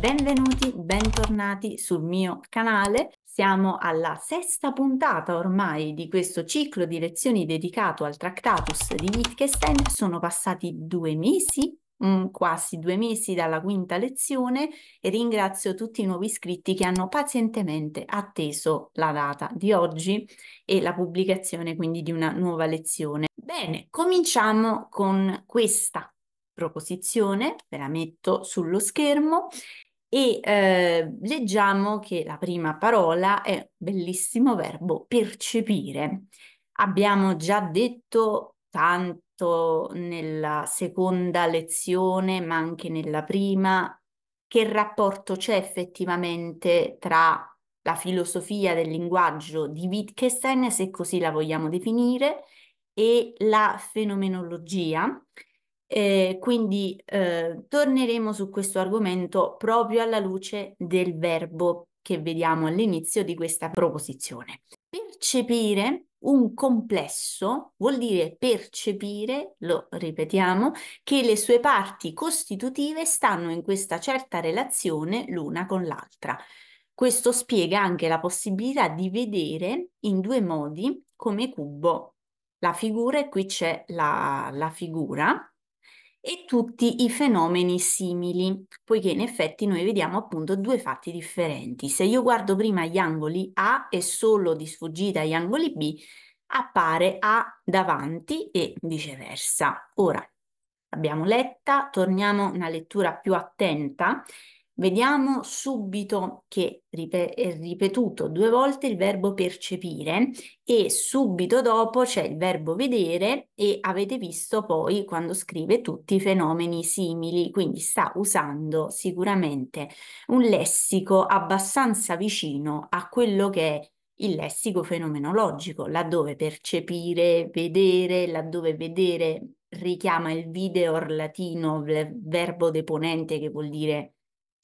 Benvenuti, bentornati sul mio canale. Siamo alla sesta puntata ormai di questo ciclo di lezioni dedicato al Tractatus di Wittgenstein. Sono passati due mesi, mm, quasi due mesi dalla quinta lezione e ringrazio tutti i nuovi iscritti che hanno pazientemente atteso la data di oggi e la pubblicazione quindi di una nuova lezione. Bene, cominciamo con questa proposizione, ve la metto sullo schermo, e eh, leggiamo che la prima parola è bellissimo verbo percepire. Abbiamo già detto tanto nella seconda lezione, ma anche nella prima, che rapporto c'è effettivamente tra la filosofia del linguaggio di Wittgenstein, se così la vogliamo definire, e la fenomenologia. Eh, quindi eh, torneremo su questo argomento proprio alla luce del verbo che vediamo all'inizio di questa proposizione. Percepire un complesso vuol dire percepire, lo ripetiamo, che le sue parti costitutive stanno in questa certa relazione l'una con l'altra. Questo spiega anche la possibilità di vedere in due modi come cubo la figura, e qui c'è la, la figura, e tutti i fenomeni simili, poiché in effetti noi vediamo appunto due fatti differenti. Se io guardo prima gli angoli A e solo di sfuggita gli angoli B, appare A davanti e viceversa. Ora, abbiamo letta, torniamo a una lettura più attenta Vediamo subito che è ripetuto due volte il verbo percepire e subito dopo c'è il verbo vedere e avete visto poi quando scrive tutti i fenomeni simili, quindi sta usando sicuramente un lessico abbastanza vicino a quello che è il lessico fenomenologico, laddove percepire, vedere, laddove vedere richiama il video latino, verbo deponente che vuol dire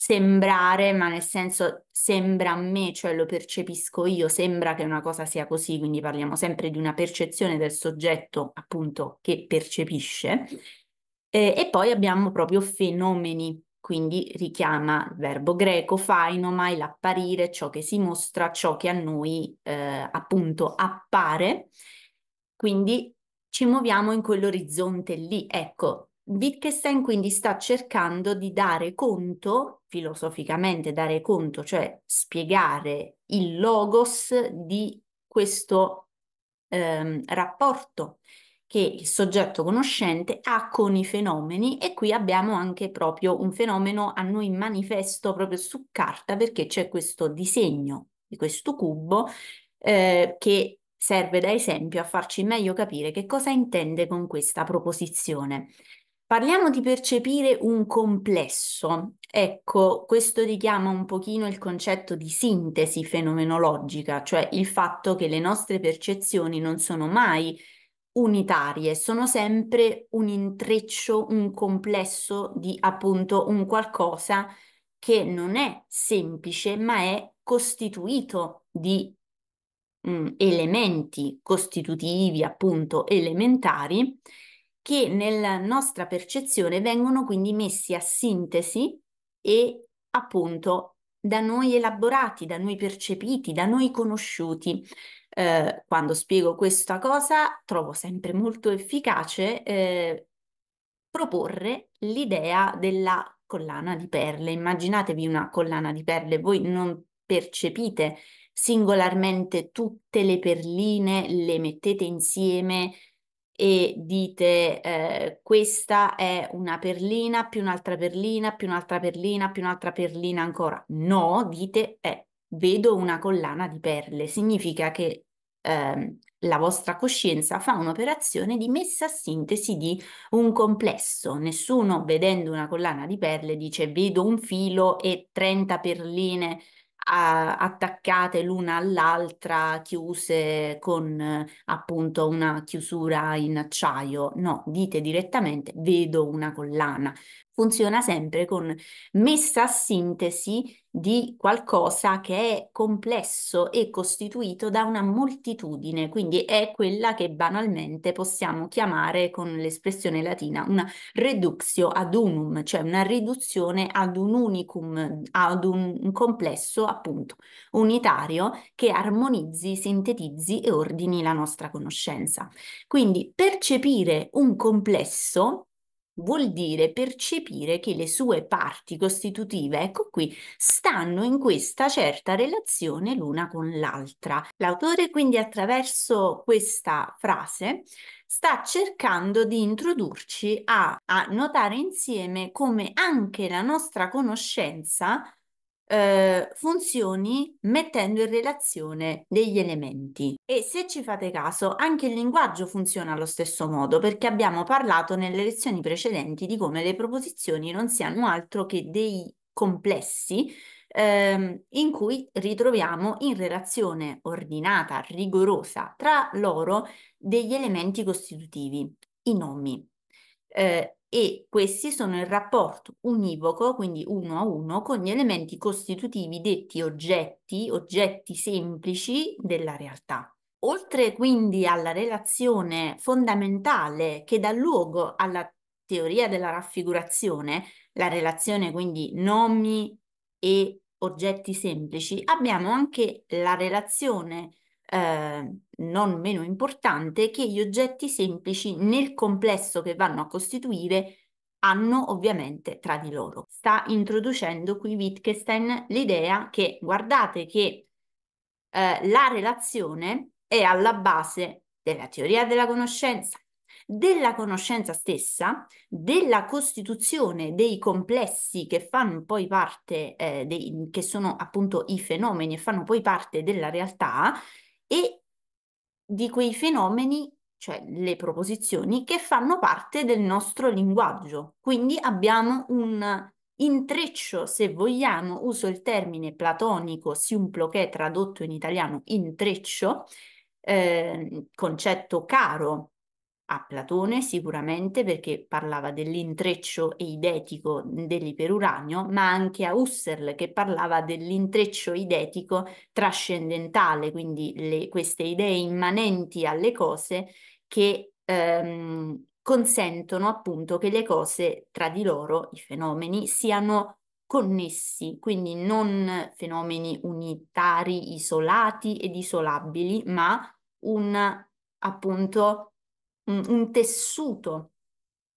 sembrare, ma nel senso sembra a me, cioè lo percepisco io, sembra che una cosa sia così, quindi parliamo sempre di una percezione del soggetto appunto che percepisce. Eh, e poi abbiamo proprio fenomeni, quindi richiama il verbo greco fainomai, l'apparire, ciò che si mostra, ciò che a noi eh, appunto appare. Quindi ci muoviamo in quell'orizzonte lì, ecco, Wittgenstein quindi sta cercando di dare conto, filosoficamente dare conto, cioè spiegare il logos di questo ehm, rapporto che il soggetto conoscente ha con i fenomeni e qui abbiamo anche proprio un fenomeno a noi manifesto proprio su carta perché c'è questo disegno di questo cubo eh, che serve da esempio a farci meglio capire che cosa intende con questa proposizione. Parliamo di percepire un complesso. Ecco, questo richiama un pochino il concetto di sintesi fenomenologica, cioè il fatto che le nostre percezioni non sono mai unitarie, sono sempre un intreccio, un complesso di appunto un qualcosa che non è semplice, ma è costituito di mh, mm, elementi costitutivi, appunto elementari che nella nostra percezione vengono quindi messi a sintesi e appunto da noi elaborati, da noi percepiti, da noi conosciuti. Eh, quando spiego questa cosa trovo sempre molto efficace eh, proporre l'idea della collana di perle. Immaginatevi una collana di perle, voi non percepite singolarmente tutte le perline, le mettete insieme, e dite eh, questa è una perlina, più un'altra perlina, più un'altra perlina, più un'altra perlina ancora. No, dite eh, vedo una collana di perle. Significa che eh, la vostra coscienza fa un'operazione di messa a sintesi di un complesso. Nessuno vedendo una collana di perle dice vedo un filo e 30 perline attaccate l'una all'altra, chiuse con appunto una chiusura in acciaio. No, dite direttamente vedo una collana. Funziona sempre con messa a sintesi di qualcosa che è complesso e costituito da una moltitudine, quindi è quella che banalmente possiamo chiamare con l'espressione latina una reductio ad unum, cioè una riduzione ad un unicum, ad un complesso appunto unitario che armonizzi, sintetizzi e ordini la nostra conoscenza. Quindi percepire un complesso vuol dire percepire che le sue parti costitutive, ecco qui, stanno in questa certa relazione l'una con l'altra. L'autore quindi attraverso questa frase sta cercando di introdurci a, a notare insieme come anche la nostra conoscenza eh, funzioni mettendo in relazione degli elementi. E se ci fate caso, anche il linguaggio funziona allo stesso modo, perché abbiamo parlato nelle lezioni precedenti di come le proposizioni non siano altro che dei complessi ehm, in cui ritroviamo in relazione ordinata, rigorosa tra loro degli elementi costitutivi, i nomi eh, e questi sono in rapporto univoco, quindi uno a uno, con gli elementi costitutivi detti oggetti, oggetti semplici della realtà. Oltre quindi alla relazione fondamentale che dà luogo alla teoria della raffigurazione, la relazione quindi nomi e oggetti semplici, abbiamo anche la relazione eh, non meno importante che gli oggetti semplici nel complesso che vanno a costituire hanno ovviamente tra di loro. Sta introducendo qui Wittgenstein l'idea che, guardate che eh, la relazione è alla base della teoria della conoscenza, della conoscenza stessa, della costituzione dei complessi che fanno poi parte, eh, dei, che sono appunto i fenomeni e fanno poi parte della realtà, e di quei fenomeni, cioè le proposizioni, che fanno parte del nostro linguaggio. Quindi abbiamo un intreccio, se vogliamo, uso il termine platonico, simploché tradotto in italiano intreccio, eh, concetto caro a Platone sicuramente perché parlava dell'intreccio eidetico dell'iperuranio, ma anche a Husserl che parlava dell'intreccio eidetico trascendentale, quindi le, queste idee immanenti alle cose che ehm, consentono appunto che le cose tra di loro, i fenomeni, siano connessi, quindi non fenomeni unitari, isolati ed isolabili, ma un appunto un tessuto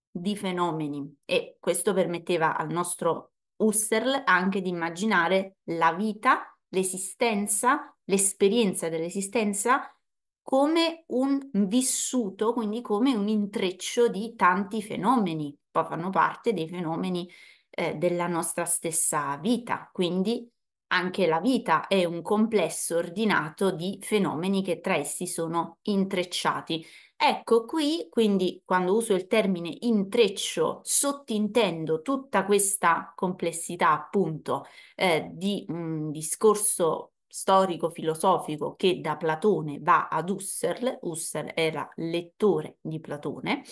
di fenomeni e questo permetteva al nostro Husserl anche di immaginare la vita, l'esistenza, l'esperienza dell'esistenza come un vissuto, quindi come un intreccio di tanti fenomeni, poi fanno parte dei fenomeni eh, della nostra stessa vita, quindi anche la vita è un complesso ordinato di fenomeni che tra essi sono intrecciati. Ecco qui, quindi quando uso il termine intreccio, sottintendo tutta questa complessità appunto eh, di un discorso storico-filosofico che da Platone va ad Husserl, Husserl era lettore di Platone,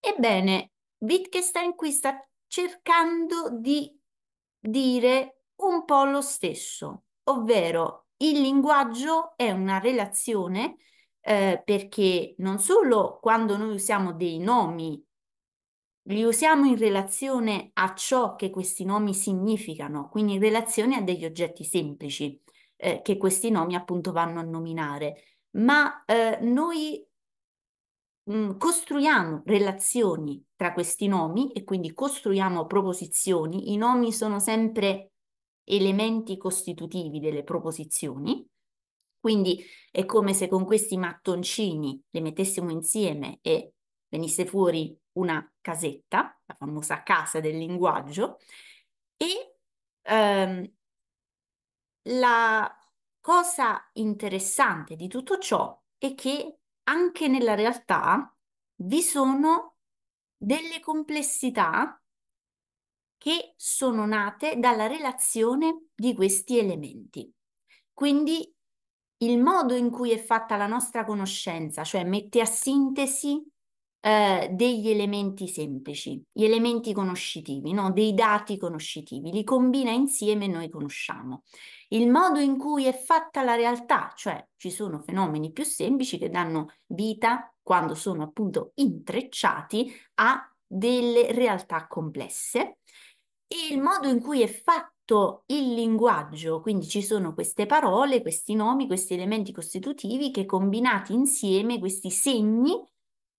ebbene Wittgenstein qui sta cercando di dire un po' lo stesso, ovvero il linguaggio è una relazione eh, perché non solo quando noi usiamo dei nomi li usiamo in relazione a ciò che questi nomi significano, quindi in relazione a degli oggetti semplici eh, che questi nomi appunto vanno a nominare, ma eh, noi mh, mm, costruiamo relazioni tra questi nomi e quindi costruiamo proposizioni, i nomi sono sempre elementi costitutivi delle proposizioni, quindi è come se con questi mattoncini le mettessimo insieme e venisse fuori una casetta, la famosa casa del linguaggio, e ehm, la cosa interessante di tutto ciò è che anche nella realtà vi sono delle complessità che sono nate dalla relazione di questi elementi. Quindi il modo in cui è fatta la nostra conoscenza, cioè mette a sintesi eh, degli elementi semplici, gli elementi conoscitivi, no? dei dati conoscitivi, li combina insieme e noi conosciamo. Il modo in cui è fatta la realtà, cioè ci sono fenomeni più semplici che danno vita, quando sono appunto intrecciati, a delle realtà complesse e il modo in cui è fatto il linguaggio, quindi ci sono queste parole, questi nomi, questi elementi costitutivi che combinati insieme, questi segni,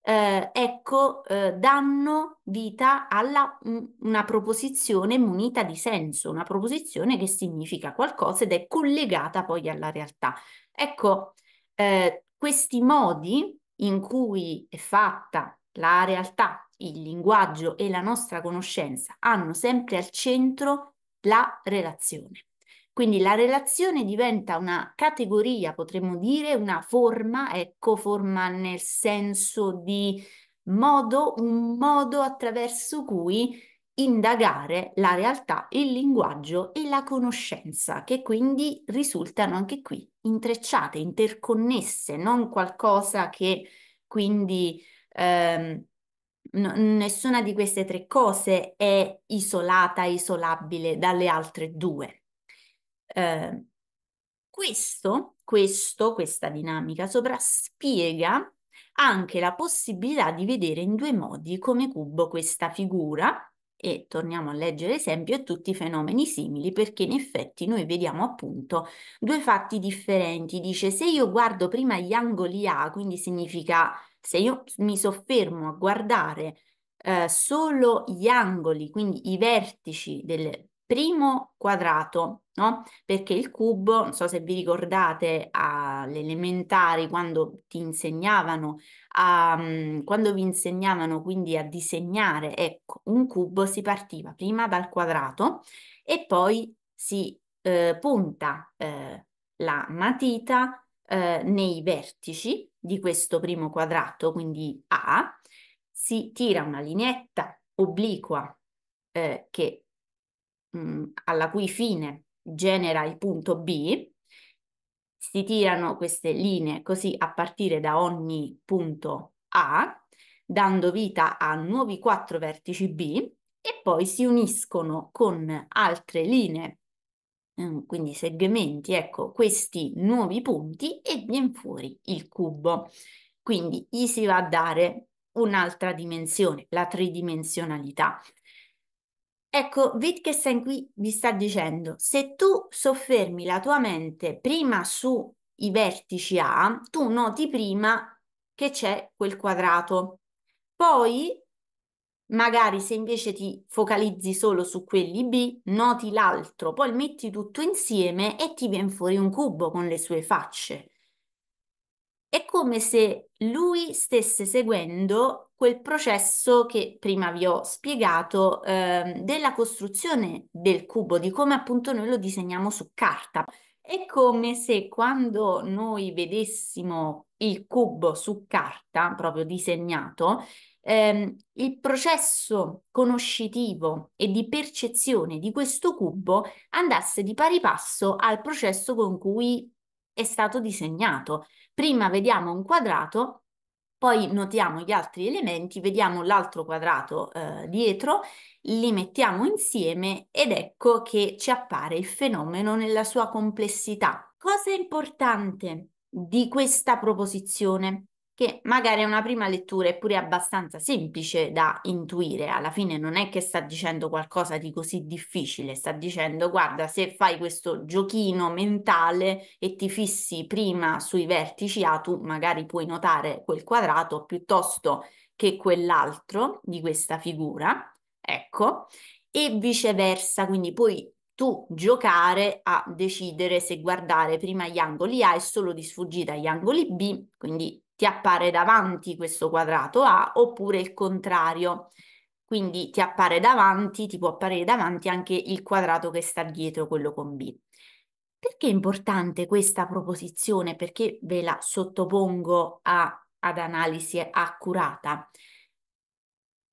eh, ecco, eh, danno vita alla una proposizione munita di senso, una proposizione che significa qualcosa ed è collegata poi alla realtà. Ecco, eh, questi modi in cui è fatta la realtà, il linguaggio e la nostra conoscenza hanno sempre al centro la relazione. Quindi la relazione diventa una categoria, potremmo dire, una forma, ecco, forma nel senso di modo, un modo attraverso cui indagare la realtà, il linguaggio e la conoscenza, che quindi risultano anche qui intrecciate, interconnesse, non qualcosa che quindi Ehm, nessuna di queste tre cose è isolata, isolabile dalle altre due. Eh, questo, questo, questa dinamica sovraspiega anche la possibilità di vedere in due modi come cubo questa figura e torniamo a leggere l'esempio e tutti i fenomeni simili perché in effetti noi vediamo appunto due fatti differenti dice se io guardo prima gli angoli A quindi significa se io mi soffermo a guardare eh, solo gli angoli, quindi i vertici del primo quadrato, no? Perché il cubo, non so se vi ricordate alle elementari quando ti insegnavano a, mm, quando vi insegnavano quindi a disegnare, ecco, un cubo si partiva prima dal quadrato e poi si eh, punta eh, la matita eh, nei vertici di questo primo quadrato, quindi A, si tira una lineetta obliqua eh, che, mh, mm, alla cui fine genera il punto B, si tirano queste linee così a partire da ogni punto A, dando vita a nuovi quattro vertici B e poi si uniscono con altre linee quindi segmenti, ecco, questi nuovi punti e viene fuori il cubo. Quindi gli si va a dare un'altra dimensione, la tridimensionalità. Ecco, Wittgenstein qui vi sta dicendo, se tu soffermi la tua mente prima sui vertici A, tu noti prima che c'è quel quadrato. Poi Magari se invece ti focalizzi solo su quelli B, noti l'altro, poi metti tutto insieme e ti viene fuori un cubo con le sue facce. È come se lui stesse seguendo quel processo che prima vi ho spiegato eh, della costruzione del cubo, di come appunto noi lo disegniamo su carta. È come se quando noi vedessimo il cubo su carta, proprio disegnato, ehm, il processo conoscitivo e di percezione di questo cubo andasse di pari passo al processo con cui è stato disegnato. Prima vediamo un quadrato, poi notiamo gli altri elementi, vediamo l'altro quadrato eh, dietro, li mettiamo insieme ed ecco che ci appare il fenomeno nella sua complessità. Cosa è importante di questa proposizione? che magari è una prima lettura eppure abbastanza semplice da intuire, alla fine non è che sta dicendo qualcosa di così difficile, sta dicendo guarda se fai questo giochino mentale e ti fissi prima sui vertici A tu magari puoi notare quel quadrato piuttosto che quell'altro di questa figura, ecco, e viceversa, quindi puoi tu giocare a decidere se guardare prima gli angoli A e solo di sfuggita agli angoli B, quindi ti appare davanti questo quadrato A oppure il contrario. Quindi ti appare davanti, ti può apparire davanti anche il quadrato che sta dietro quello con B. Perché è importante questa proposizione? Perché ve la sottopongo a, ad analisi accurata?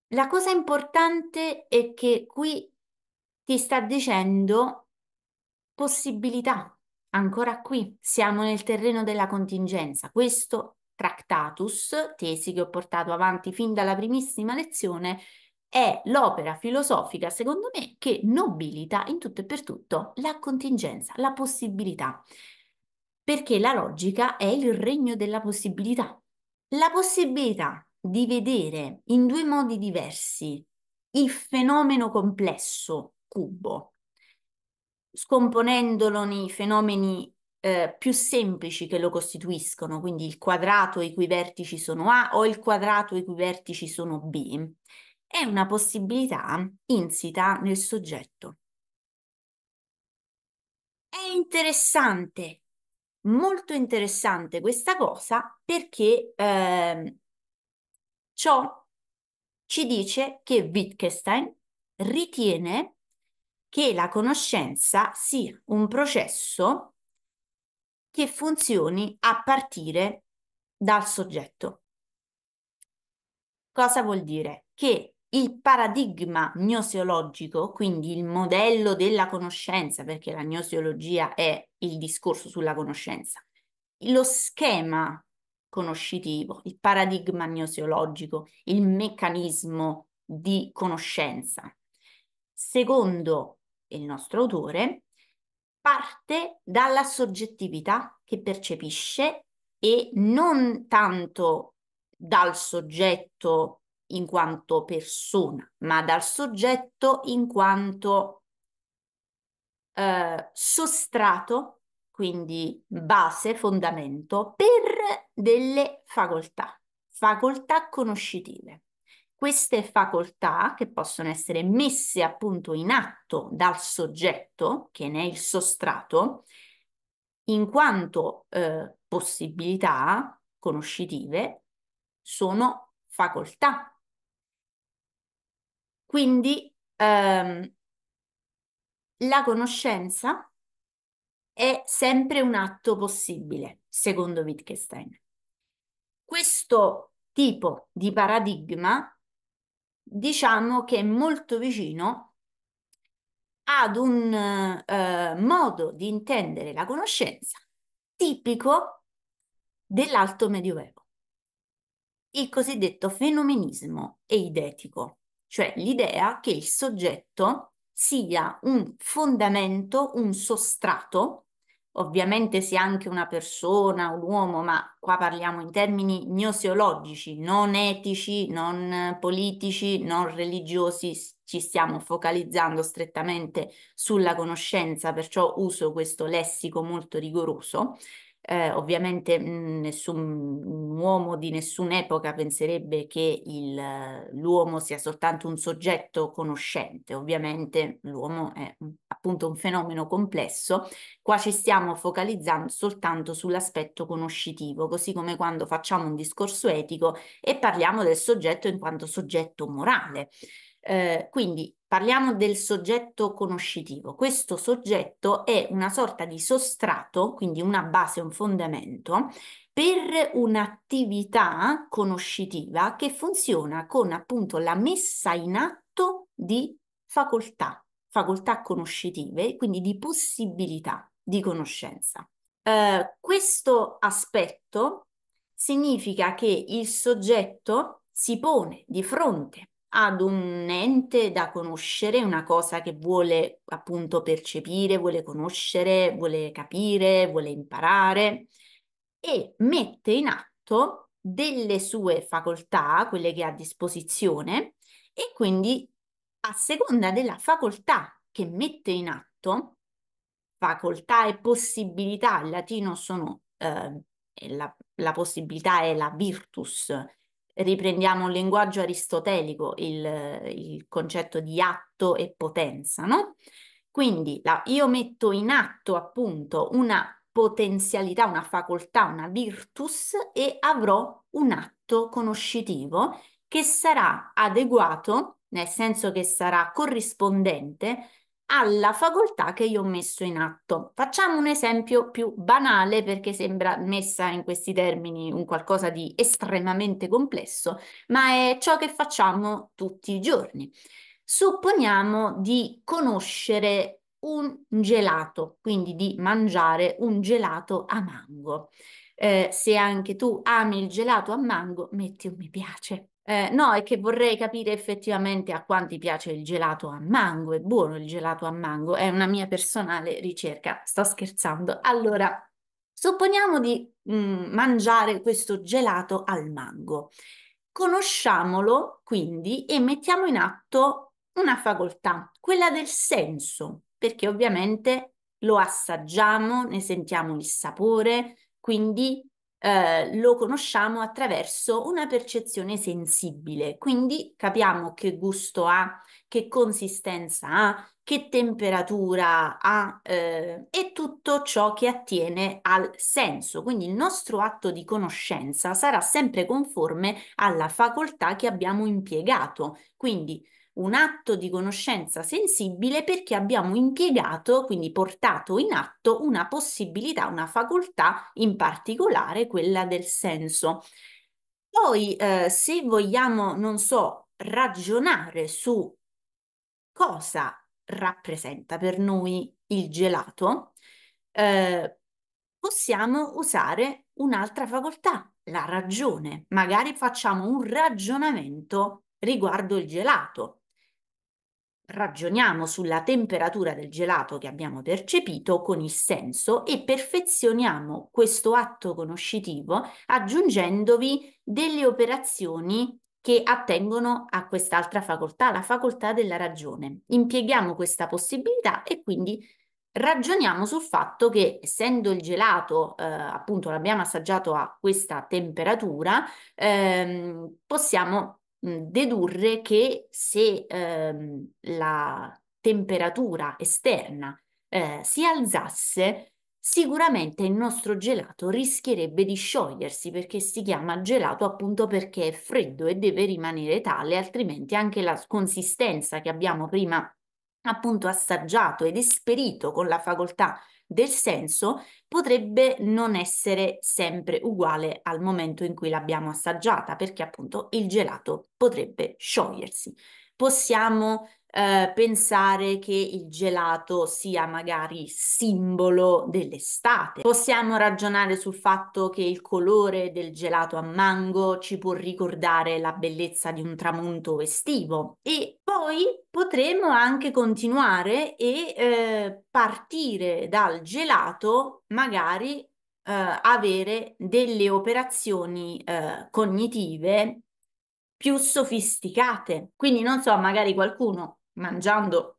La cosa importante è che qui ti sta dicendo possibilità, ancora qui, siamo nel terreno della contingenza, questo Tractatus, tesi che ho portato avanti fin dalla primissima lezione, è l'opera filosofica, secondo me, che nobilita in tutto e per tutto la contingenza, la possibilità, perché la logica è il regno della possibilità. La possibilità di vedere in due modi diversi il fenomeno complesso, cubo, scomponendolo nei fenomeni eh, più semplici che lo costituiscono, quindi il quadrato i cui vertici sono A o il quadrato i cui vertici sono B, è una possibilità insita nel soggetto. È interessante, molto interessante questa cosa perché eh, ciò ci dice che Wittgenstein ritiene che la conoscenza sia un processo che funzioni a partire dal soggetto. Cosa vuol dire? Che il paradigma gnoseologico, quindi il modello della conoscenza, perché la gnoseologia è il discorso sulla conoscenza, lo schema conoscitivo, il paradigma gnoseologico, il meccanismo di conoscenza. Secondo il nostro autore, parte dalla soggettività che percepisce e non tanto dal soggetto in quanto persona, ma dal soggetto in quanto eh, sostrato, quindi base, fondamento, per delle facoltà, facoltà conoscitive queste facoltà che possono essere messe appunto in atto dal soggetto, che ne è il sostrato, in quanto eh, possibilità conoscitive, sono facoltà. Quindi ehm, la conoscenza è sempre un atto possibile, secondo Wittgenstein. Questo tipo di paradigma diciamo che è molto vicino ad un eh, modo di intendere la conoscenza tipico dell'alto medioevo, il cosiddetto fenomenismo eidetico, cioè l'idea che il soggetto sia un fondamento, un sostrato Ovviamente se anche una persona, un uomo, ma qua parliamo in termini gnoseologici, non etici, non politici, non religiosi, ci stiamo focalizzando strettamente sulla conoscenza, perciò uso questo lessico molto rigoroso. Eh, ovviamente mh, mhmm, nessun uomo di nessun'epoca penserebbe che il, eh, l'uomo sia soltanto un soggetto conoscente, ovviamente l'uomo è mhmm, appunto un fenomeno complesso, qua ci stiamo focalizzando soltanto sull'aspetto conoscitivo, così come quando facciamo un discorso etico e parliamo del soggetto in quanto soggetto morale. Eh, quindi Parliamo del soggetto conoscitivo. Questo soggetto è una sorta di sostrato, quindi una base, un fondamento, per un'attività conoscitiva che funziona con appunto la messa in atto di facoltà, facoltà conoscitive, quindi di possibilità di conoscenza. Uh, questo aspetto significa che il soggetto si pone di fronte ad un ente da conoscere, una cosa che vuole appunto percepire, vuole conoscere, vuole capire, vuole imparare e mette in atto delle sue facoltà, quelle che ha a disposizione e quindi a seconda della facoltà che mette in atto, facoltà e possibilità in latino sono eh, la, la possibilità è la virtus riprendiamo un linguaggio aristotelico, il, il concetto di atto e potenza, no? Quindi la, io metto in atto appunto una potenzialità, una facoltà, una virtus e avrò un atto conoscitivo che sarà adeguato, nel senso che sarà corrispondente alla facoltà che io ho messo in atto. Facciamo un esempio più banale perché sembra messa in questi termini un qualcosa di estremamente complesso, ma è ciò che facciamo tutti i giorni. Supponiamo di conoscere un gelato, quindi di mangiare un gelato a mango. Eh, se anche tu ami il gelato a mango, metti un mi piace. Eh, no, è che vorrei capire effettivamente a quanti piace il gelato a mango, è buono il gelato a mango, è una mia personale ricerca, sto scherzando. Allora, supponiamo di mh, mm, mangiare questo gelato al mango. Conosciamolo quindi e mettiamo in atto una facoltà, quella del senso, perché ovviamente lo assaggiamo, ne sentiamo il sapore, quindi eh, lo conosciamo attraverso una percezione sensibile, quindi capiamo che gusto ha, che consistenza ha, che temperatura ha eh, e tutto ciò che attiene al senso. Quindi il nostro atto di conoscenza sarà sempre conforme alla facoltà che abbiamo impiegato. Quindi un atto di conoscenza sensibile perché abbiamo impiegato, quindi portato in atto, una possibilità, una facoltà, in particolare quella del senso. Poi, eh, se vogliamo, non so, ragionare su cosa rappresenta per noi il gelato, eh, possiamo usare un'altra facoltà, la ragione. Magari facciamo un ragionamento riguardo il gelato. Ragioniamo sulla temperatura del gelato che abbiamo percepito con il senso e perfezioniamo questo atto conoscitivo aggiungendovi delle operazioni che attengono a quest'altra facoltà, la facoltà della ragione. Impieghiamo questa possibilità e quindi ragioniamo sul fatto che essendo il gelato eh, appunto l'abbiamo assaggiato a questa temperatura, ehm, possiamo dedurre che se ehm, la temperatura esterna eh, si alzasse, sicuramente il nostro gelato rischierebbe di sciogliersi perché si chiama gelato appunto perché è freddo e deve rimanere tale, altrimenti anche la consistenza che abbiamo prima appunto assaggiato ed esperito con la facoltà del senso potrebbe non essere sempre uguale al momento in cui l'abbiamo assaggiata, perché appunto il gelato potrebbe sciogliersi. Possiamo eh, pensare che il gelato sia magari simbolo dell'estate. Possiamo ragionare sul fatto che il colore del gelato a mango ci può ricordare la bellezza di un tramonto estivo e poi potremmo anche continuare e eh, partire dal gelato magari Uh, avere delle operazioni uh, cognitive più sofisticate. Quindi non so, magari qualcuno mangiando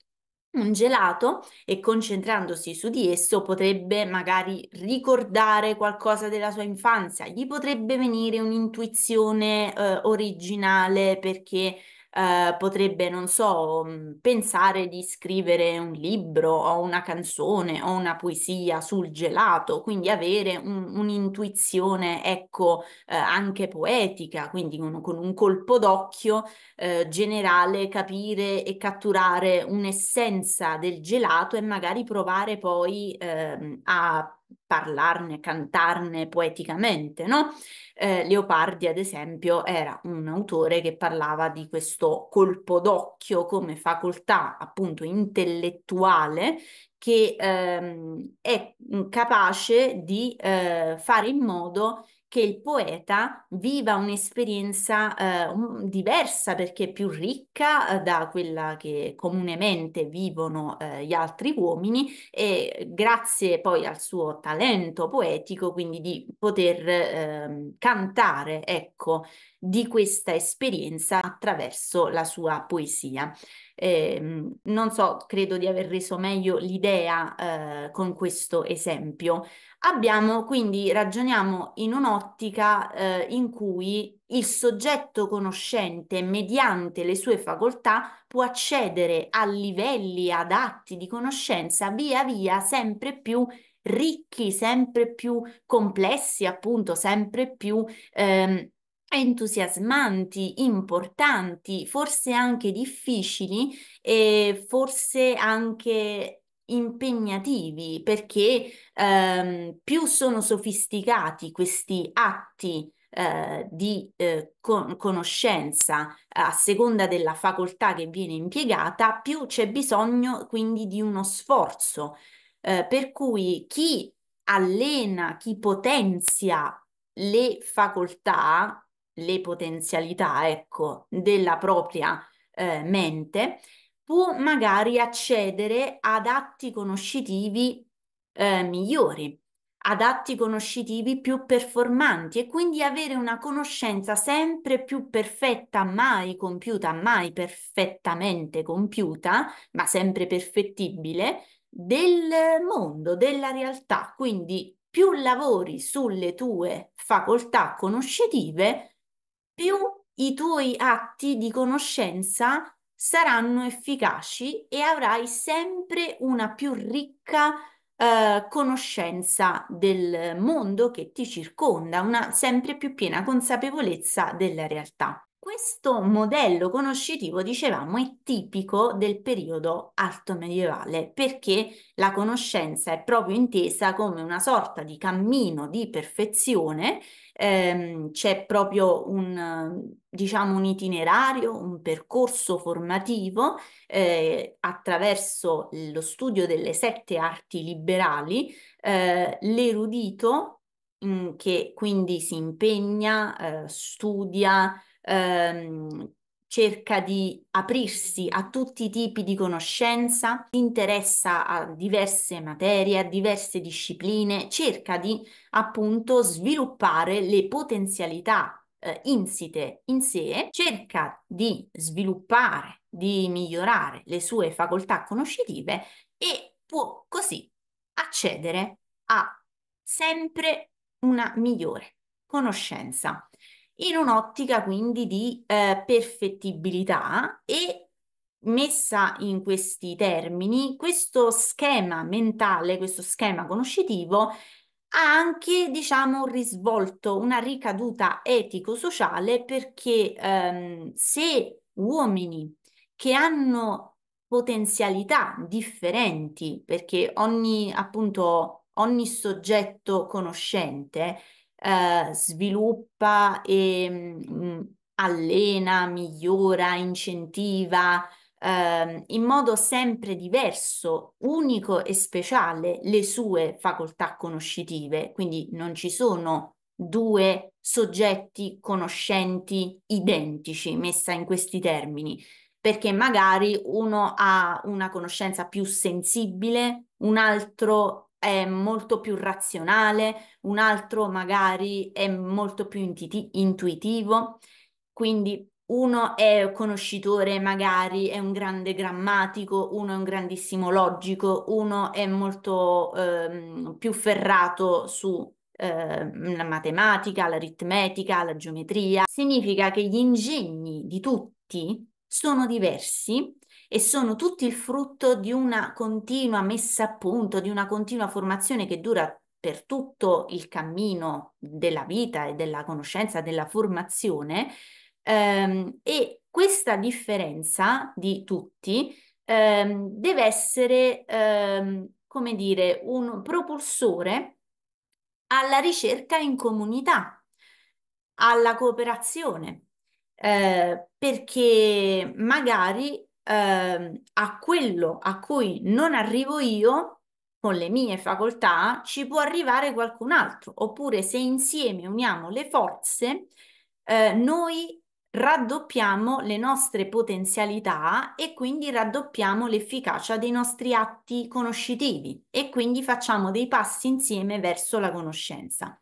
un gelato e concentrandosi su di esso potrebbe magari ricordare qualcosa della sua infanzia, gli potrebbe venire un'intuizione eh, originale perché eh, potrebbe, non so, mm, pensare di scrivere un libro o una canzone o una poesia sul gelato, quindi avere un, un'intuizione, ecco, eh, anche poetica, quindi con, con un colpo d'occhio eh, generale capire e catturare un'essenza del gelato e magari provare poi ehm, a parlarne, cantarne poeticamente, no? Eh, Leopardi, ad esempio, era un autore che parlava di questo colpo d'occhio come facoltà appunto intellettuale che ehm, è capace di eh, fare in modo che il poeta viva un'esperienza eh, diversa perché più ricca eh, da quella che comunemente vivono eh, gli altri uomini e grazie poi al suo talento poetico quindi di poter ehm, cantare ecco di questa esperienza attraverso la sua poesia. Ehm, non so, credo di aver reso meglio l'idea eh, con questo esempio. Abbiamo quindi ragioniamo in un'ottica eh, in cui il soggetto conoscente, mediante le sue facoltà, può accedere a livelli adatti di conoscenza via via sempre più ricchi, sempre più complessi, appunto, sempre più ehm, entusiasmanti, importanti, forse anche difficili e forse anche impegnativi perché ehm, più sono sofisticati questi atti eh, di eh, con- conoscenza a seconda della facoltà che viene impiegata, più c'è bisogno quindi di uno sforzo. Eh, per cui chi allena, chi potenzia le facoltà le potenzialità, ecco, della propria eh, mente, può magari accedere ad atti conoscitivi eh, migliori, ad atti conoscitivi più performanti e quindi avere una conoscenza sempre più perfetta, mai compiuta, mai perfettamente compiuta, ma sempre perfettibile, del mondo, della realtà. Quindi più lavori sulle tue facoltà conoscitive, più i tuoi atti di conoscenza saranno efficaci e avrai sempre una più ricca eh, conoscenza del mondo che ti circonda, una sempre più piena consapevolezza della realtà. Questo modello conoscitivo, dicevamo, è tipico del periodo alto medievale perché la conoscenza è proprio intesa come una sorta di cammino di perfezione, ehm, c'è proprio un, diciamo, un itinerario, un percorso formativo eh, attraverso lo studio delle sette arti liberali, eh, l'erudito mm, che quindi si impegna, eh, studia, ehm, cerca di aprirsi a tutti i tipi di conoscenza, si interessa a diverse materie, a diverse discipline, cerca di appunto sviluppare le potenzialità eh, insite in sé, cerca di sviluppare, di migliorare le sue facoltà conoscitive e può così accedere a sempre una migliore conoscenza in un'ottica quindi di eh, perfettibilità e messa in questi termini, questo schema mentale, questo schema conoscitivo ha anche, diciamo, un risvolto, una ricaduta etico-sociale perché ehm, se uomini che hanno potenzialità differenti, perché ogni, appunto, ogni soggetto conoscente eh, sviluppa e mh, mm, allena, migliora, incentiva ehm, in modo sempre diverso, unico e speciale le sue facoltà conoscitive, quindi non ci sono due soggetti conoscenti identici, messa in questi termini, perché magari uno ha una conoscenza più sensibile, un altro è molto più razionale, un altro magari è molto più intuitivo, quindi uno è conoscitore, magari è un grande grammatico, uno è un grandissimo logico, uno è molto ehm, più ferrato su ehm, la matematica, l'aritmetica, la geometria. Significa che gli ingegni di tutti sono diversi e sono tutti il frutto di una continua messa a punto, di una continua formazione che dura per tutto il cammino della vita e della conoscenza, della formazione. Ehm, e questa differenza di tutti ehm, deve essere, ehm, come dire, un propulsore alla ricerca in comunità, alla cooperazione, eh, perché magari eh, a quello a cui non arrivo io, con le mie facoltà, ci può arrivare qualcun altro. Oppure se insieme uniamo le forze, eh, noi raddoppiamo le nostre potenzialità e quindi raddoppiamo l'efficacia dei nostri atti conoscitivi e quindi facciamo dei passi insieme verso la conoscenza.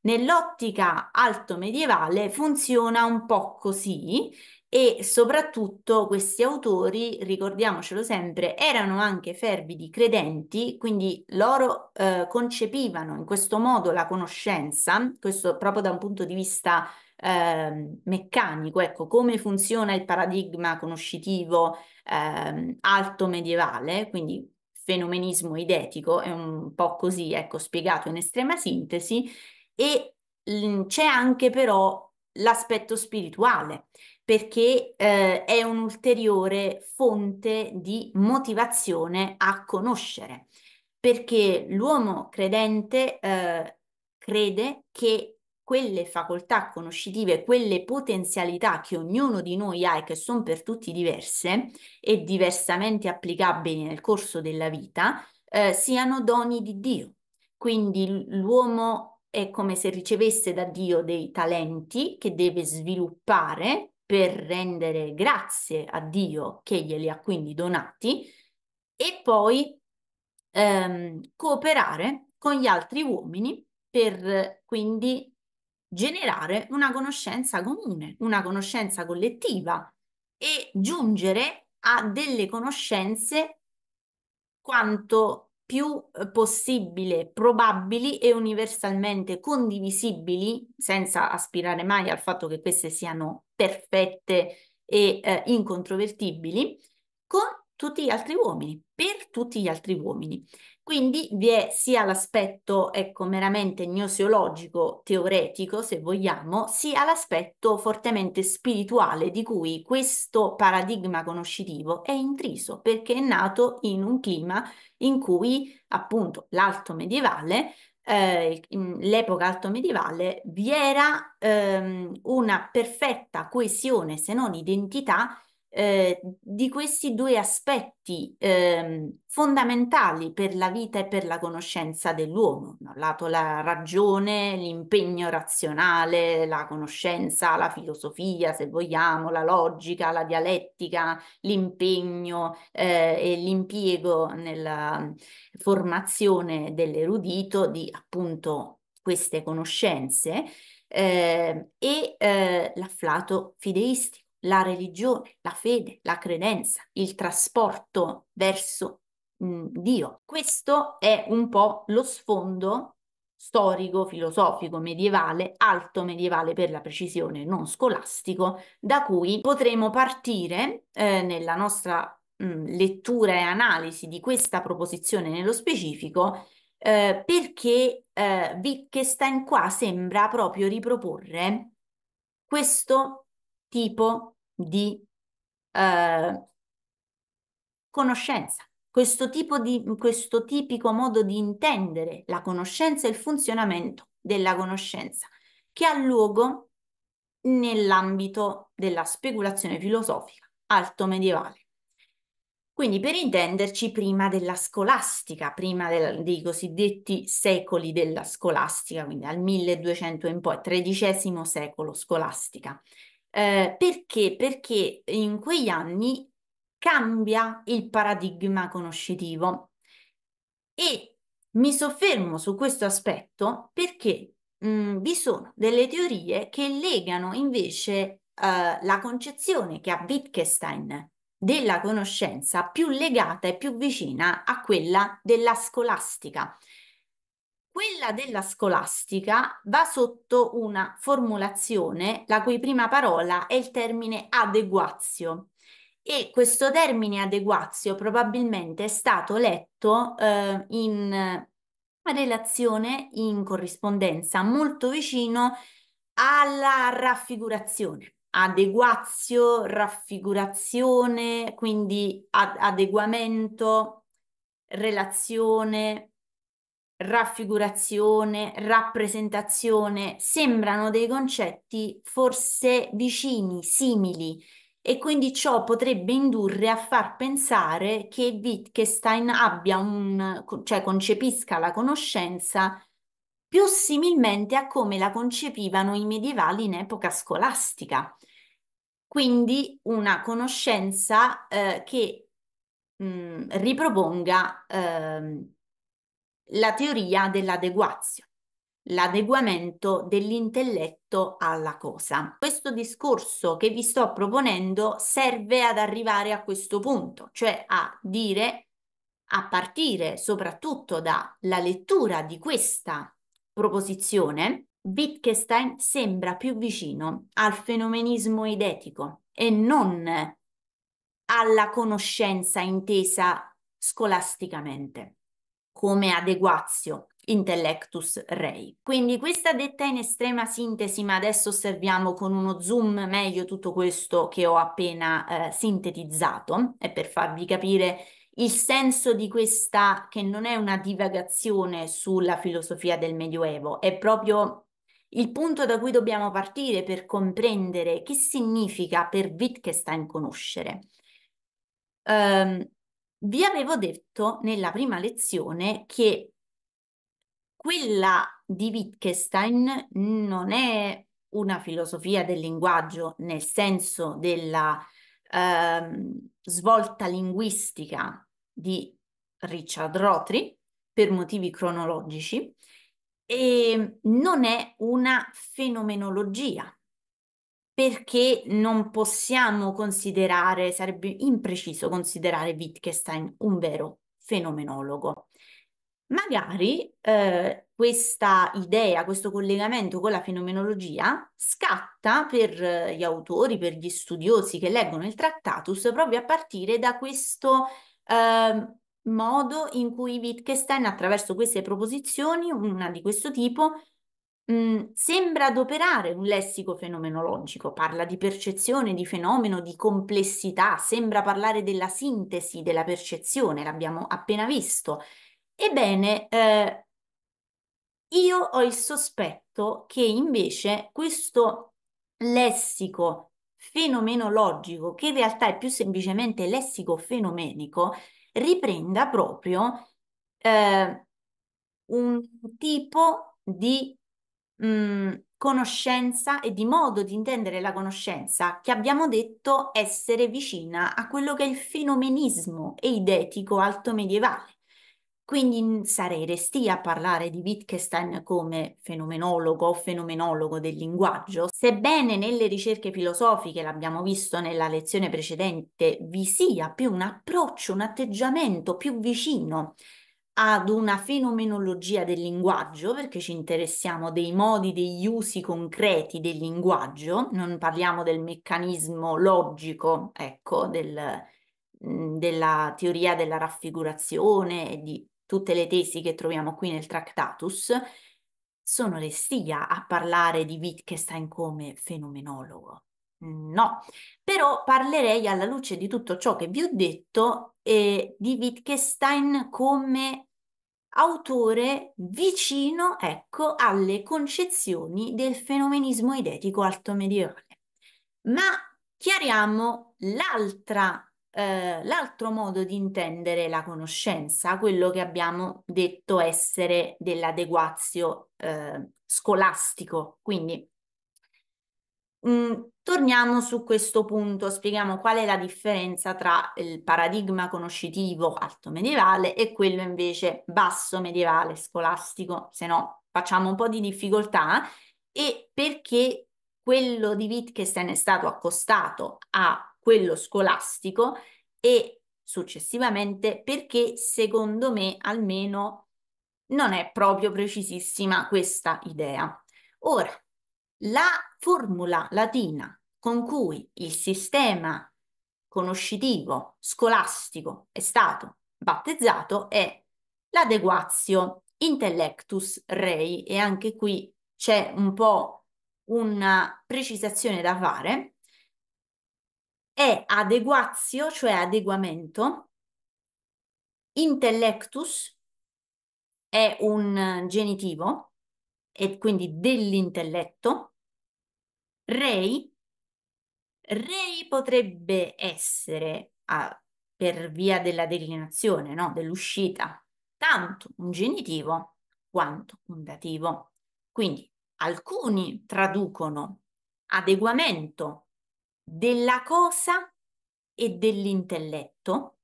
Nell'ottica alto medievale funziona un po' così e soprattutto questi autori, ricordiamocelo sempre, erano anche fervidi credenti, quindi loro eh, concepivano in questo modo la conoscenza, questo proprio da un punto di vista eh, meccanico, ecco, come funziona il paradigma conoscitivo eh, alto medievale, quindi fenomenismo idetico, è un po' così, ecco, spiegato in estrema sintesi, e c'è anche però l'aspetto spirituale perché eh, è un'ulteriore fonte di motivazione a conoscere, perché l'uomo credente eh, crede che quelle facoltà conoscitive, quelle potenzialità che ognuno di noi ha e che sono per tutti diverse e diversamente applicabili nel corso della vita, eh, siano doni di Dio. Quindi l'uomo è come se ricevesse da Dio dei talenti che deve sviluppare per rendere grazie a Dio che glieli ha quindi donati e poi ehm, cooperare con gli altri uomini per quindi generare una conoscenza comune, una conoscenza collettiva e giungere a delle conoscenze quanto più eh, possibile, probabili e universalmente condivisibili, senza aspirare mai al fatto che queste siano perfette e eh, incontrovertibili con tutti gli altri uomini, per tutti gli altri uomini. Quindi vi è sia l'aspetto ecco, meramente gnoseologico, teoretico, se vogliamo, sia l'aspetto fortemente spirituale di cui questo paradigma conoscitivo è intriso, perché è nato in un clima in cui appunto l'alto medievale eh, l'epoca alto medievale vi era ehm, una perfetta coesione, se non identità, eh, di questi due aspetti eh, fondamentali per la vita e per la conoscenza dell'uomo. Da un lato la ragione, l'impegno razionale, la conoscenza, la filosofia, se vogliamo, la logica, la dialettica, l'impegno eh, e l'impiego nella formazione dell'erudito di appunto queste conoscenze eh, e eh, l'afflato fideistico la religione, la fede, la credenza, il trasporto verso mh, Dio. Questo è un po' lo sfondo storico, filosofico, medievale, alto medievale per la precisione, non scolastico, da cui potremo partire eh, nella nostra mh, lettura e analisi di questa proposizione nello specifico eh, perché eh, Wittgenstein qua sembra proprio riproporre questo tipo di eh, conoscenza. Questo, tipo di, questo tipico modo di intendere la conoscenza e il funzionamento della conoscenza che ha luogo nell'ambito della speculazione filosofica alto medievale. Quindi per intenderci prima della scolastica, prima del, dei cosiddetti secoli della scolastica, quindi dal 1200 in poi, tredicesimo secolo scolastica. Eh, perché? Perché in quegli anni cambia il paradigma conoscitivo e mi soffermo su questo aspetto perché mh, vi sono delle teorie che legano invece eh, la concezione che ha Wittgenstein della conoscenza più legata e più vicina a quella della scolastica. Quella della scolastica va sotto una formulazione la cui prima parola è il termine adeguazio e questo termine adeguazio probabilmente è stato letto eh, in relazione, in corrispondenza molto vicino alla raffigurazione adeguazio, raffigurazione, quindi ad adeguamento, relazione, raffigurazione, rappresentazione, sembrano dei concetti forse vicini, simili, e quindi ciò potrebbe indurre a far pensare che Wittgenstein abbia un, cioè concepisca la conoscenza più similmente a come la concepivano i medievali in epoca scolastica. Quindi una conoscenza eh, che mh, mm, riproponga eh, la teoria dell'adeguazio, l'adeguamento dell'intelletto alla cosa. Questo discorso che vi sto proponendo serve ad arrivare a questo punto, cioè a dire, a partire soprattutto dalla lettura di questa proposizione, Wittgenstein sembra più vicino al fenomenismo idetico e non alla conoscenza intesa scolasticamente come adeguazio intellectus rei. Quindi questa detta in estrema sintesi, ma adesso osserviamo con uno zoom meglio tutto questo che ho appena eh, sintetizzato e per farvi capire il senso di questa che non è una divagazione sulla filosofia del Medioevo, è proprio il punto da cui dobbiamo partire per comprendere che significa per Wittgenstein conoscere. Um, vi avevo detto nella prima lezione che quella di Wittgenstein non è una filosofia del linguaggio nel senso della ehm, svolta linguistica di Richard Rotri per motivi cronologici e non è una fenomenologia perché non possiamo considerare, sarebbe impreciso considerare Wittgenstein un vero fenomenologo. Magari eh, questa idea, questo collegamento con la fenomenologia scatta per gli autori, per gli studiosi che leggono il Trattatus proprio a partire da questo eh, modo in cui Wittgenstein attraverso queste proposizioni, una di questo tipo, mh, mhmm, sembra adoperare un lessico fenomenologico, parla di percezione, di fenomeno, di complessità, sembra parlare della sintesi della percezione, l'abbiamo appena visto. Ebbene, eh, io ho il sospetto che invece questo lessico fenomenologico, che in realtà è più semplicemente lessico fenomenico, riprenda proprio eh, un tipo di mh, conoscenza e di modo di intendere la conoscenza che abbiamo detto essere vicina a quello che è il fenomenismo eidetico alto medievale. Quindi sarei resti a parlare di Wittgenstein come fenomenologo o fenomenologo del linguaggio, sebbene nelle ricerche filosofiche, l'abbiamo visto nella lezione precedente, vi sia più un approccio, un atteggiamento più vicino ad una fenomenologia del linguaggio, perché ci interessiamo dei modi, degli usi concreti del linguaggio, non parliamo del meccanismo logico, ecco, del, mm, della teoria della raffigurazione e di tutte le tesi che troviamo qui nel Tractatus, sono restia a parlare di Wittgenstein come fenomenologo. No, però parlerei alla luce di tutto ciò che vi ho detto eh, di Wittgenstein come autore vicino, ecco, alle concezioni del fenomenismo idetico alto medievale. Ma chiariamo l'altra, eh, l'altro modo di intendere la conoscenza, quello che abbiamo detto essere dell'adeguazio eh, scolastico, quindi Mm, torniamo su questo punto, spieghiamo qual è la differenza tra il paradigma conoscitivo alto medievale e quello invece basso medievale scolastico, se no facciamo un po' di difficoltà eh? e perché quello di Wittgenstein è stato accostato a quello scolastico e successivamente perché secondo me almeno non è proprio precisissima questa idea. Ora, la formula latina con cui il sistema conoscitivo scolastico è stato battezzato è l'adeguatio intellectus rei e anche qui c'è un po' una precisazione da fare. È adeguatio cioè adeguamento, intellectus è un genitivo e quindi dell'intelletto Rei? Ray potrebbe essere ah, per via della declinazione, no? dell'uscita, tanto un genitivo quanto un dativo. Quindi alcuni traducono adeguamento della cosa e dell'intelletto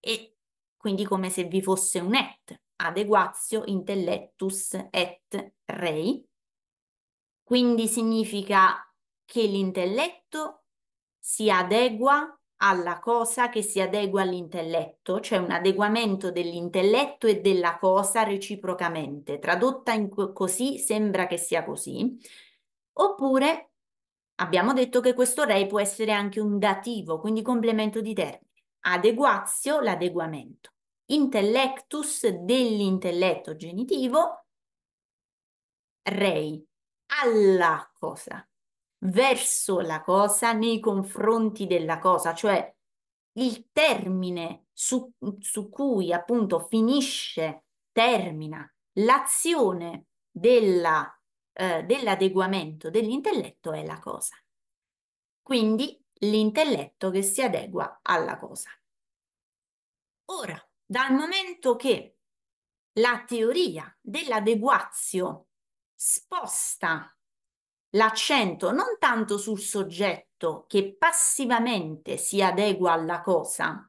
e quindi come se vi fosse un et, adeguatio intellettus et rei, quindi significa che l'intelletto si adegua alla cosa che si adegua all'intelletto, cioè un adeguamento dell'intelletto e della cosa reciprocamente. Tradotta in così sembra che sia così. Oppure abbiamo detto che questo re può essere anche un dativo, quindi complemento di termine. Adeguazio, l'adeguamento. Intellectus dell'intelletto genitivo, rei, alla cosa verso la cosa, nei confronti della cosa, cioè il termine su, su cui appunto finisce, termina l'azione della, eh, dell'adeguamento dell'intelletto è la cosa. Quindi l'intelletto che si adegua alla cosa. Ora, dal momento che la teoria dell'adeguazio sposta l'accento non tanto sul soggetto che passivamente si adegua alla cosa,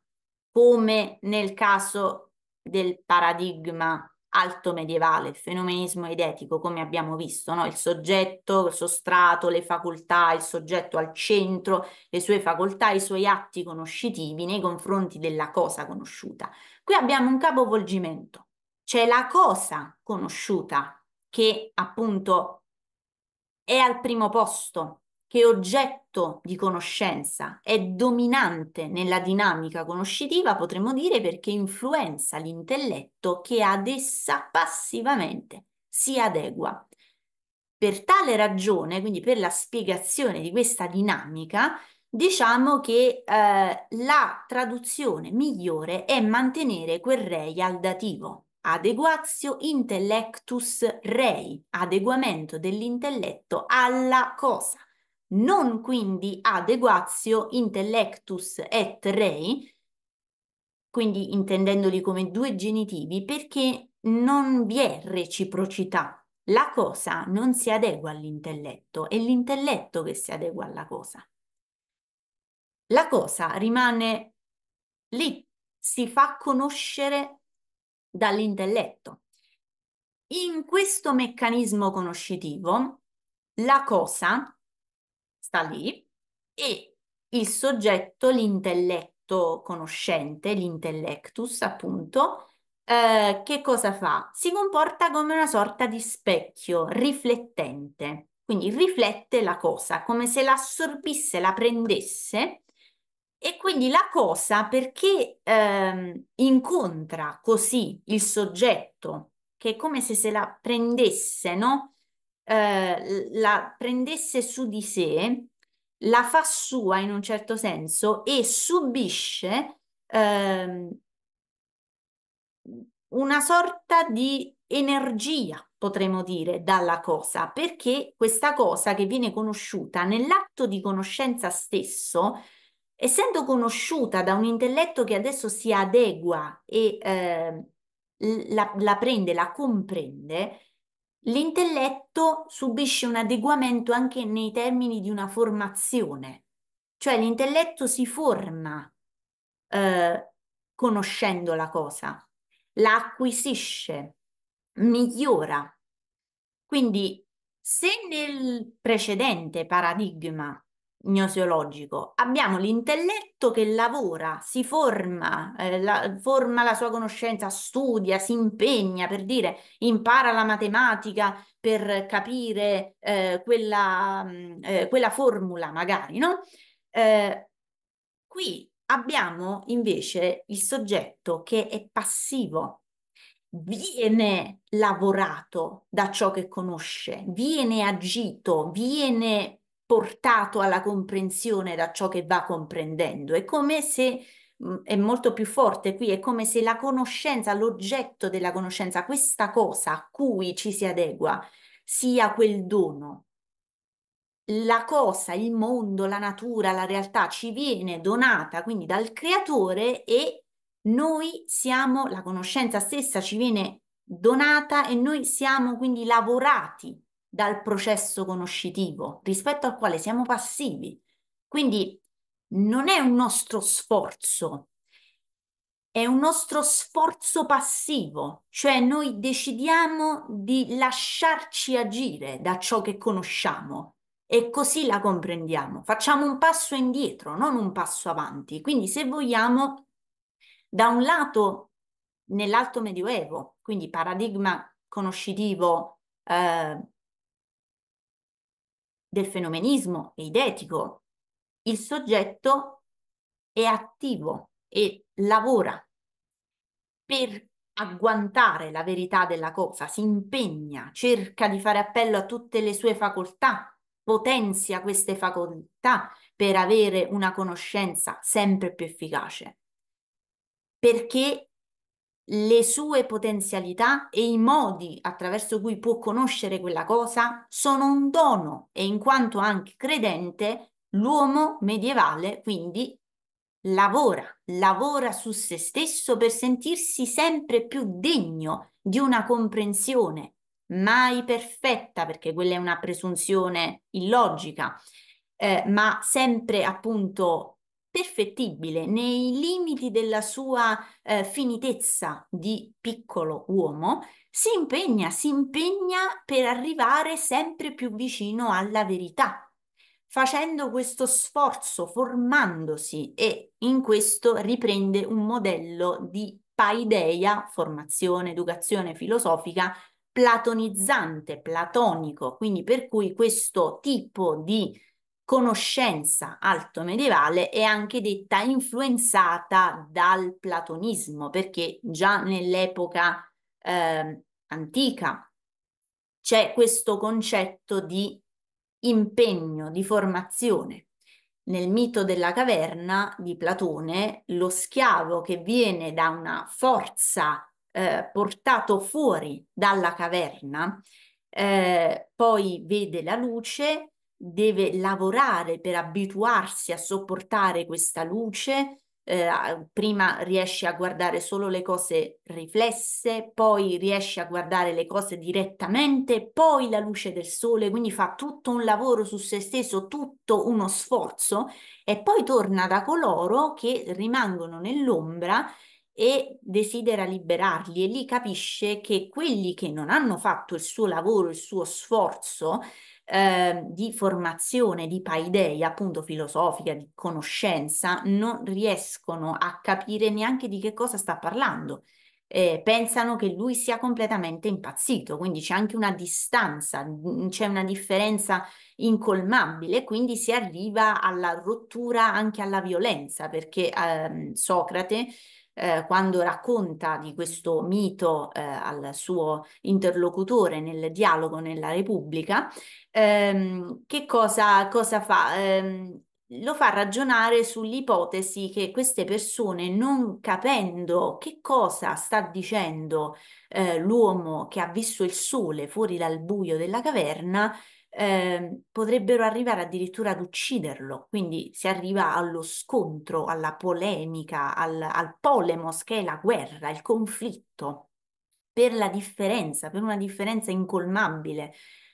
come nel caso del paradigma alto medievale, il fenomenismo ed etico, come abbiamo visto, no? il soggetto, il sostrato, le facoltà, il soggetto al centro, le sue facoltà, i suoi atti conoscitivi nei confronti della cosa conosciuta. Qui abbiamo un capovolgimento, c'è la cosa conosciuta che appunto è al primo posto, che è oggetto di conoscenza, è dominante nella dinamica conoscitiva, potremmo dire, perché influenza l'intelletto che ad essa passivamente si adegua. Per tale ragione, quindi per la spiegazione di questa dinamica, diciamo che eh, la traduzione migliore è mantenere quel re al dativo, adeguatio intellectus rei, adeguamento dell'intelletto alla cosa. Non quindi adeguatio intellectus et rei, quindi intendendoli come due genitivi, perché non vi è reciprocità. La cosa non si adegua all'intelletto, è l'intelletto che si adegua alla cosa. La cosa rimane lì, si fa conoscere dall'intelletto. In questo meccanismo conoscitivo la cosa sta lì e il soggetto, l'intelletto conoscente, l'intellectus appunto, eh, che cosa fa? Si comporta come una sorta di specchio riflettente, quindi riflette la cosa, come se l'assorbisse, la prendesse e quindi la cosa perché ehm, incontra così il soggetto, che è come se se la prendesse, no? Eh, la prendesse su di sé, la fa sua in un certo senso e subisce ehm, una sorta di energia, potremmo dire, dalla cosa, perché questa cosa che viene conosciuta nell'atto di conoscenza stesso essendo conosciuta da un intelletto che adesso si adegua e eh, la, la prende, la comprende, l'intelletto subisce un adeguamento anche nei termini di una formazione, cioè l'intelletto si forma eh, conoscendo la cosa, la acquisisce, migliora. Quindi se nel precedente paradigma gnoseologico, abbiamo l'intelletto che lavora, si forma, eh, la, forma la sua conoscenza, studia, si impegna per dire, impara la matematica per capire eh, quella, mm, eh, quella, formula magari, no? Eh, qui abbiamo invece il soggetto che è passivo, viene lavorato da ciò che conosce, viene agito, viene portato alla comprensione da ciò che va comprendendo. È come se mm, è molto più forte qui, è come se la conoscenza, l'oggetto della conoscenza, questa cosa a cui ci si adegua, sia quel dono. La cosa, il mondo, la natura, la realtà ci viene donata quindi dal creatore e noi siamo, la conoscenza stessa ci viene donata e noi siamo quindi lavorati dal processo conoscitivo, rispetto al quale siamo passivi. Quindi non è un nostro sforzo, è un nostro sforzo passivo, cioè noi decidiamo di lasciarci agire da ciò che conosciamo e così la comprendiamo. Facciamo un passo indietro, non un passo avanti. Quindi se vogliamo, da un lato, nell'alto medioevo, quindi paradigma conoscitivo eh, del fenomenismo eidetico, il soggetto è attivo e lavora per agguantare la verità della cosa, si impegna, cerca di fare appello a tutte le sue facoltà, potenzia queste facoltà per avere una conoscenza sempre più efficace. Perché le sue potenzialità e i modi attraverso cui può conoscere quella cosa sono un dono e in quanto anche credente, l'uomo medievale quindi lavora, lavora su se stesso per sentirsi sempre più degno di una comprensione mai perfetta, perché quella è una presunzione illogica, eh, ma sempre appunto perfettibile nei limiti della sua eh, finitezza di piccolo uomo, si impegna, si impegna per arrivare sempre più vicino alla verità, facendo questo sforzo, formandosi e in questo riprende un modello di paideia, formazione, educazione filosofica platonizzante, platonico, quindi per cui questo tipo di conoscenza alto medievale è anche detta influenzata dal platonismo, perché già nell'epoca eh, antica c'è questo concetto di impegno, di formazione. Nel mito della caverna di Platone, lo schiavo che viene da una forza eh, portato fuori dalla caverna, eh, poi vede la luce, deve lavorare per abituarsi a sopportare questa luce, eh, prima riesce a guardare solo le cose riflesse, poi riesce a guardare le cose direttamente, poi la luce del sole, quindi fa tutto un lavoro su se stesso, tutto uno sforzo e poi torna da coloro che rimangono nell'ombra e desidera liberarli e lì capisce che quelli che non hanno fatto il suo lavoro, il suo sforzo, Ehm, di formazione, di paideia appunto filosofica, di conoscenza, non riescono a capire neanche di che cosa sta parlando. Eh, pensano che lui sia completamente impazzito, quindi c'è anche una distanza, c'è una differenza incolmabile, quindi si arriva alla rottura, anche alla violenza, perché eh, Socrate eh, quando racconta di questo mito eh, al suo interlocutore nel dialogo nella Repubblica, ehm, che cosa, cosa fa? Ehm, lo fa ragionare sull'ipotesi che queste persone, non capendo che cosa sta dicendo eh, l'uomo che ha visto il sole fuori dal buio della caverna, eh, potrebbero arrivare addirittura ad ucciderlo. Quindi si arriva allo scontro, alla polemica, al, al polemos che è la guerra, il conflitto, per la differenza, per una differenza incolmabile,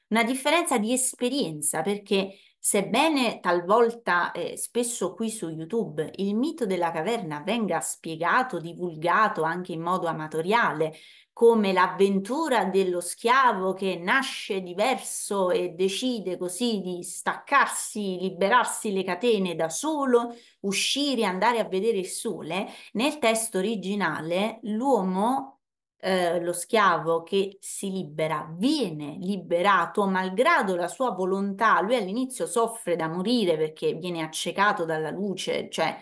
una differenza di esperienza, perché Sebbene talvolta, eh, spesso qui su YouTube, il mito della caverna venga spiegato, divulgato anche in modo amatoriale, come l'avventura dello schiavo che nasce diverso e decide così di staccarsi, liberarsi le catene da solo, uscire, andare a vedere il sole, nel testo originale l'uomo eh, lo schiavo che si libera viene liberato malgrado la sua volontà, lui all'inizio soffre da morire perché viene accecato dalla luce, cioè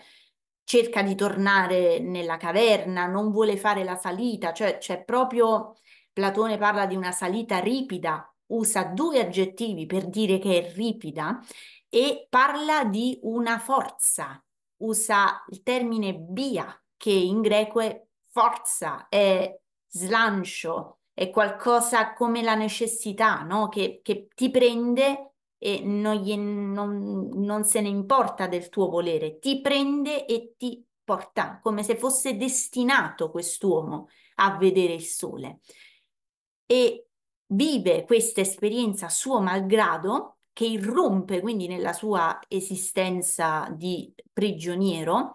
cerca di tornare nella caverna, non vuole fare la salita, cioè c'è proprio Platone parla di una salita ripida, usa due aggettivi per dire che è ripida e parla di una forza, usa il termine bia che in greco è forza, è slancio, è qualcosa come la necessità, no? che, che ti prende e non, gli, non, non se ne importa del tuo volere, ti prende e ti porta, come se fosse destinato quest'uomo a vedere il sole. E vive questa esperienza suo malgrado, che irrompe quindi nella sua esistenza di prigioniero,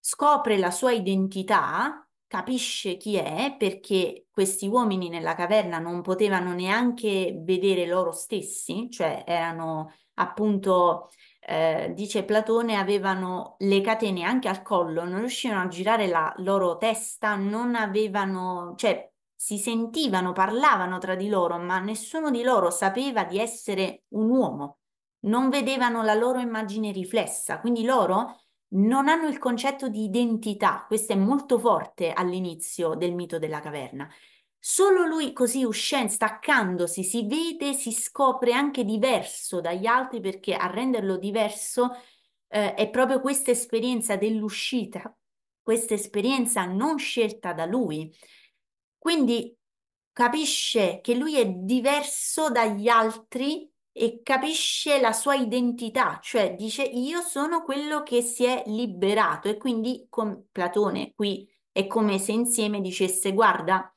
scopre la sua identità capisce chi è perché questi uomini nella caverna non potevano neanche vedere loro stessi, cioè erano appunto, eh, dice Platone, avevano le catene anche al collo, non riuscivano a girare la loro testa, non avevano, cioè si sentivano, parlavano tra di loro, ma nessuno di loro sapeva di essere un uomo, non vedevano la loro immagine riflessa, quindi loro non hanno il concetto di identità, questo è molto forte all'inizio del mito della caverna. Solo lui così uscendo, staccandosi, si vede, si scopre anche diverso dagli altri perché a renderlo diverso eh, è proprio questa esperienza dell'uscita, questa esperienza non scelta da lui. Quindi capisce che lui è diverso dagli altri e capisce la sua identità, cioè dice io sono quello che si è liberato e quindi con Platone qui è come se insieme dicesse guarda,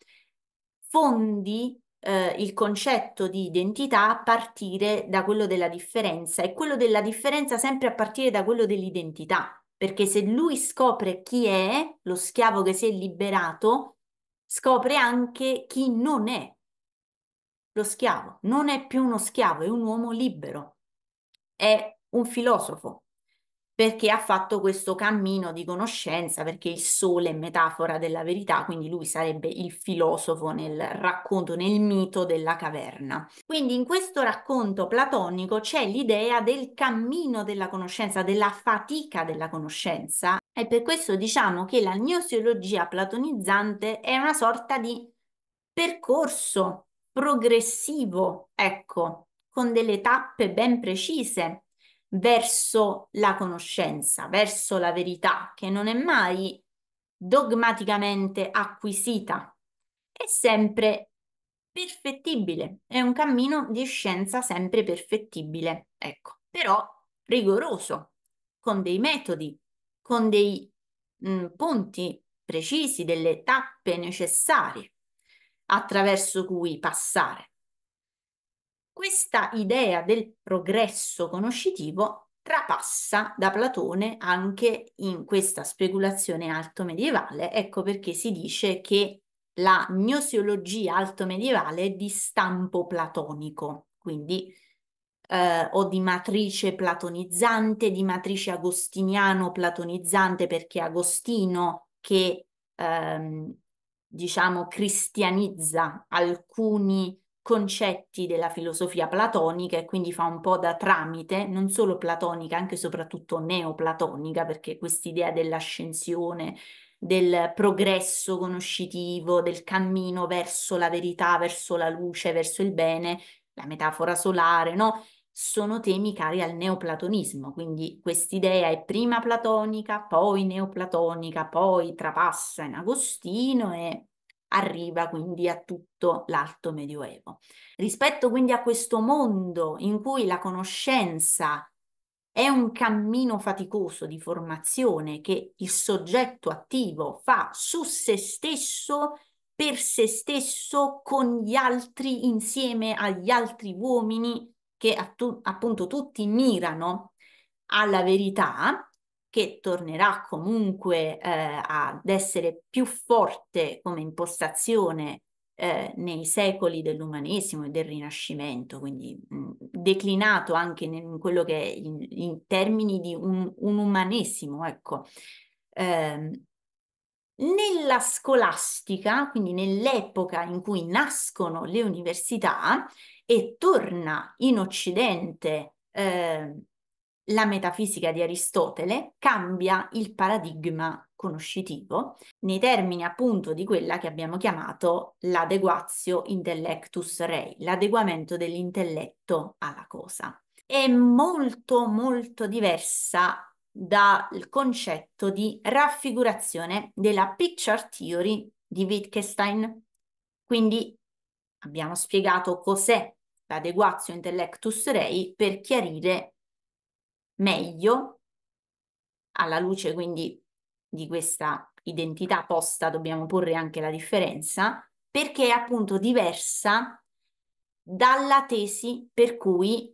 fondi eh, il concetto di identità a partire da quello della differenza e quello della differenza sempre a partire da quello dell'identità, perché se lui scopre chi è, lo schiavo che si è liberato, scopre anche chi non è lo schiavo. Non è più uno schiavo, è un uomo libero, è un filosofo, perché ha fatto questo cammino di conoscenza, perché il sole è metafora della verità, quindi lui sarebbe il filosofo nel racconto, nel mito della caverna. Quindi in questo racconto platonico c'è l'idea del cammino della conoscenza, della fatica della conoscenza e per questo diciamo che la gnoseologia platonizzante è una sorta di percorso progressivo, ecco, con delle tappe ben precise verso la conoscenza, verso la verità, che non è mai dogmaticamente acquisita, è sempre perfettibile, è un cammino di scienza sempre perfettibile, ecco, però rigoroso, con dei metodi, con dei mh, punti precisi, delle tappe necessarie attraverso cui passare. Questa idea del progresso conoscitivo trapassa da Platone anche in questa speculazione alto medievale, ecco perché si dice che la gnosiologia alto medievale è di stampo platonico, quindi eh, o di matrice platonizzante, di matrice agostiniano platonizzante perché Agostino che ehm, diciamo, cristianizza alcuni concetti della filosofia platonica e quindi fa un po' da tramite, non solo platonica, anche e soprattutto neoplatonica, perché quest'idea dell'ascensione, del progresso conoscitivo, del cammino verso la verità, verso la luce, verso il bene, la metafora solare, no? sono temi cari al neoplatonismo, quindi quest'idea è prima platonica, poi neoplatonica, poi trapassa in Agostino e arriva quindi a tutto l'alto medioevo. Rispetto quindi a questo mondo in cui la conoscenza è un cammino faticoso di formazione che il soggetto attivo fa su se stesso, per se stesso, con gli altri, insieme agli altri uomini che attu- appunto tutti mirano alla verità, che tornerà comunque eh, ad essere più forte come impostazione eh, nei secoli dell'umanesimo e del Rinascimento, quindi mh, mm, declinato anche in quello che è in, in termini di un, un umanesimo, ecco. Eh, nella scolastica, quindi nell'epoca in cui nascono le università, e torna in Occidente eh, la metafisica di Aristotele, cambia il paradigma conoscitivo nei termini appunto di quella che abbiamo chiamato l'adeguatio intellectus rei, l'adeguamento dell'intelletto alla cosa. È molto molto diversa dal concetto di raffigurazione della picture theory di Wittgenstein. Quindi abbiamo spiegato cos'è l'adeguazio intellectus rei per chiarire meglio, alla luce quindi di questa identità posta, dobbiamo porre anche la differenza, perché è appunto diversa dalla tesi per cui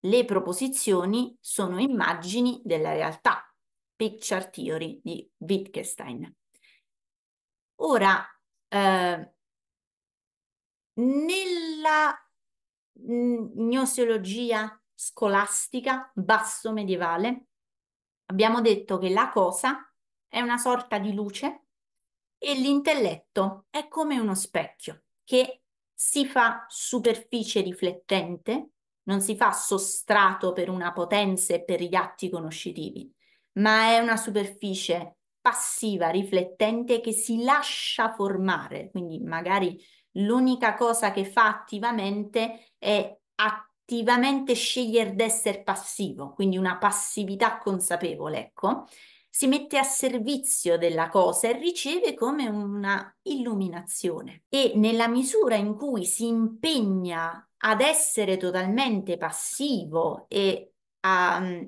le proposizioni sono immagini della realtà, picture theory di Wittgenstein. Ora, eh, nella gnoseologia scolastica basso medievale, abbiamo detto che la cosa è una sorta di luce e l'intelletto è come uno specchio che si fa superficie riflettente, non si fa sostrato per una potenza e per gli atti conoscitivi, ma è una superficie passiva, riflettente, che si lascia formare, quindi magari L'unica cosa che fa attivamente è attivamente scegliere d'essere passivo, quindi una passività consapevole, ecco. Si mette a servizio della cosa e riceve come una illuminazione. E nella misura in cui si impegna ad essere totalmente passivo e a mm,